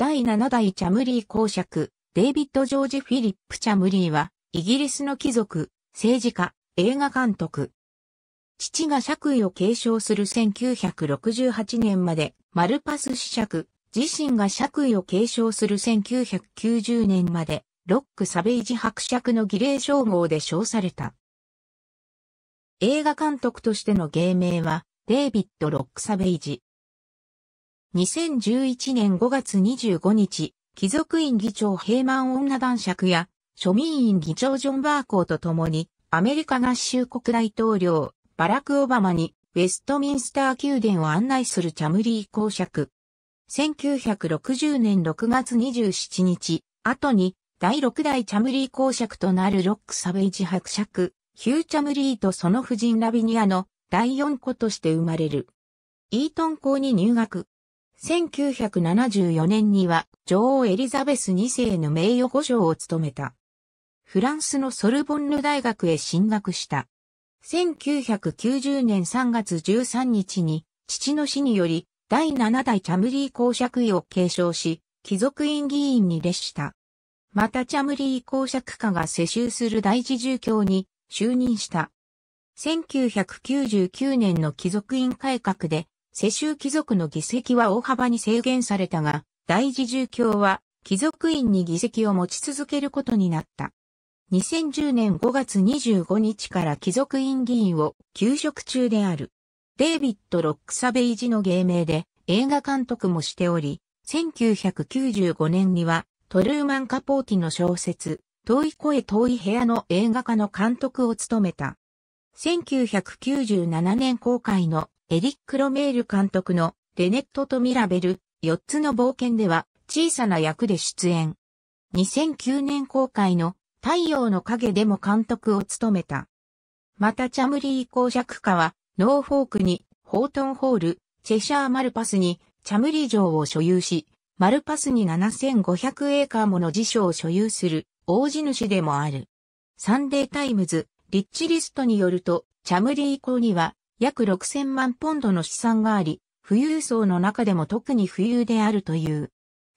第7代チャムリー公爵、デイビッド・ジョージ・フィリップ・チャムリーは、イギリスの貴族、政治家、映画監督。父が爵位を継承する1968年まで、マルパス子爵、自身が爵位を継承する1990年まで、ロック・サベイジ伯爵の儀礼称号で称された。映画監督としての芸名は、デイビッド・ロック・サベイジ。2011年5月25日、貴族院議長ヘイマン女男爵や、庶民院議長ジョン・バーコーと共に、アメリカ合衆国大統領、バラク・オバマに、ウェストミンスター宮殿を案内するチャムリー公爵。1960年6月27日、後に、第6代チャムリー公爵となるロック・サベイジ伯爵、ヒュー・チャムリーとその夫人ラビニアの第4子として生まれる。イートン校に入学。1974年には女王エリザベス2世の名誉保賞を務めた。フランスのソルボンヌ大学へ進学した。1990年3月13日に父の死により第7代チャムリー公爵位を継承し、貴族院議員に列した。またチャムリー公爵家が世襲する大事住教に就任した。1999年の貴族院改革で世襲貴族の議席は大幅に制限されたが、大一重教は貴族院に議席を持ち続けることになった。2010年5月25日から貴族院議員を休職中である。デイビッド・ロックサベイジの芸名で映画監督もしており、1995年にはトルーマン・カポーティの小説、遠い声遠い部屋の映画化の監督を務めた。1997年公開のエリック・ロメール監督のレネットとミラベル、4つの冒険では小さな役で出演。2009年公開の太陽の影でも監督を務めた。またチャムリー公爵家はノーフォークにホートンホール、チェシャーマルパスにチャムリー城を所有し、マルパスに7500エーカーもの辞書を所有する大地主でもある。サンデータイムズ、リッチリストによると、チャムリー校には約6000万ポンドの資産があり、富裕層の中でも特に富裕であるという。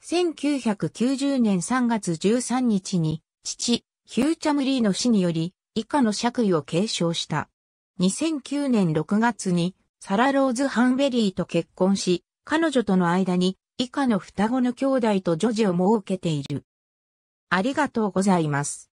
1990年3月13日に、父、ヒュー・チャムリーの死により、以下の爵位を継承した。2009年6月に、サラ・ローズ・ハンベリーと結婚し、彼女との間に、以下の双子の兄弟と女児を設けている。ありがとうございます。